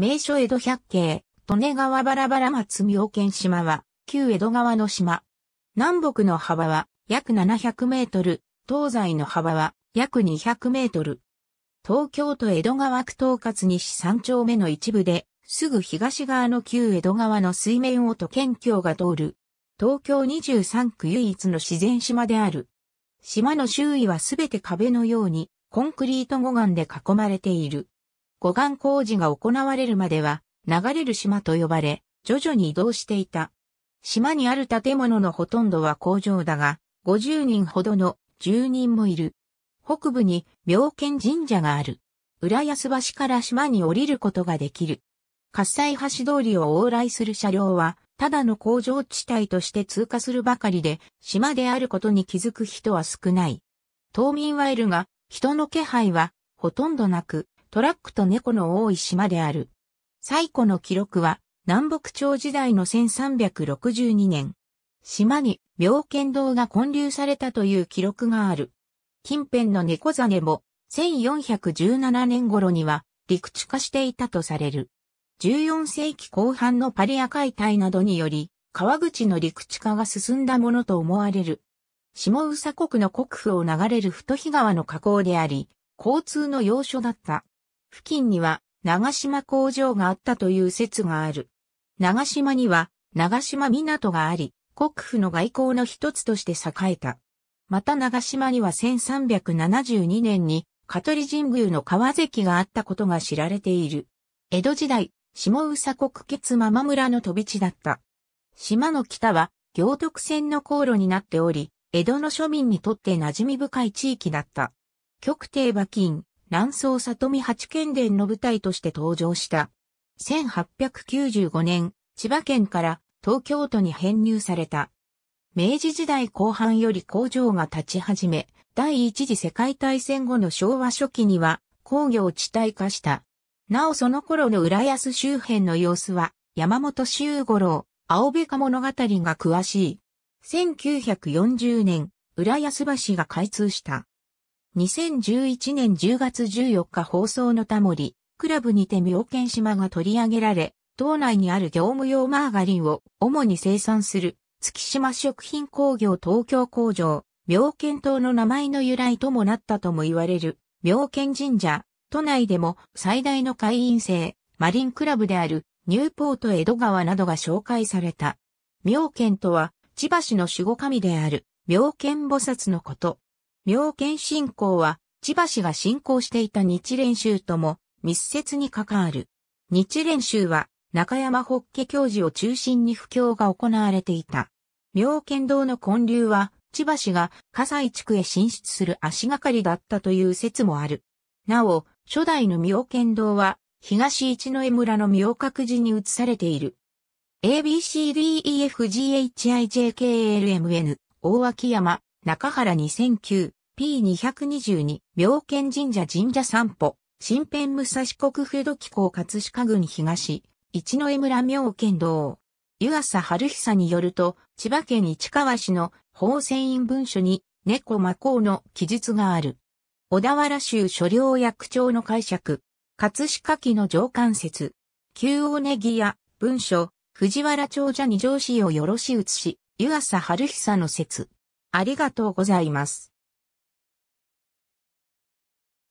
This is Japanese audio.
名所江戸百景、利根川バラバラ松妙見島は、旧江戸川の島。南北の幅は約700メートル、東西の幅は約200メートル。東京都江戸川区東葛西三丁目の一部で、すぐ東側の旧江戸川の水面をと県境が通る。東京23区唯一の自然島である。島の周囲はすべて壁のようにコンクリート護岸で囲まれている。護岸工事が行われるまでは、流れる島と呼ばれ、徐々に移動していた。島にある建物のほとんどは工場だが、50人ほどの住人もいる。北部に妙見神社がある。浦安橋から島に降りることができる。喝采橋通りを往来する車両は、ただの工場地帯として通過するばかりで、島であることに気づく人は少ない。島民はいるが、人の気配はほとんどなく、トラックと猫の多い島である。最古の記録は南北朝時代の1362年。島に妙見堂が建立されたという記録がある。近辺の猫ネも1417年頃には陸地化していたとされる。14世紀後半のパリア解体などにより、川口の陸地化が進んだものと思われる。下宇佐国の国府を流れる太日川の河口であり、交通の要所だった。付近には長島工場があったという説がある。長島には長島港があり、国府の外交の一つとして栄えた。また長島には1372年に香取神宮の川関があったことが知られている。江戸時代、下宇佐国決間間村の飛び地だった。島の北は行徳線の航路になっており、江戸の庶民にとって馴染み深い地域だった。極低馬金、南宋里見八犬伝の舞台として登場した。1895年、千葉県から東京都に編入された。明治時代後半より工場が立ち始め、第一次世界大戦後の昭和初期には工業地帯化した。なおその頃の浦安周辺の様子は山本周五郎、青べか物語が詳しい。1940年、浦安橋が開通した。2011年10月14日放送のタモリ、クラブにて妙見島が取り上げられ、島内にある業務用マーガリンを主に生産する、月島食品工業東京工場、妙見島の名前の由来ともなったとも言われる、妙見神社、都内でも最大の会員制、マリンクラブである、ニューポート江戸川などが紹介された。妙見とは、千葉市の守護神である、妙見菩薩のこと。妙見信仰は、千葉氏が信仰していた日蓮宗とも密接に関わる。日蓮宗は、中山法華教授を中心に布教が行われていた。妙見堂の建立は、千葉氏が葛西地区へ進出する足がかりだったという説もある。なお、初代の妙見堂は、東一之江村の妙覚寺に移されている。ABCDEFGHIJKLMN、大脇山、中原 2009P222 妙見神社神社散歩新編武蔵国府紀行葛飾郡東一の江村妙見堂湯浅春久によると千葉県市川市の法船院文書に猫魔法の記述がある。小田原州所領役長の解釈、葛飾記の上官説旧尾ネギや文書、藤原長者二条氏をよろし写し、湯浅春久の説。ありがとうございます。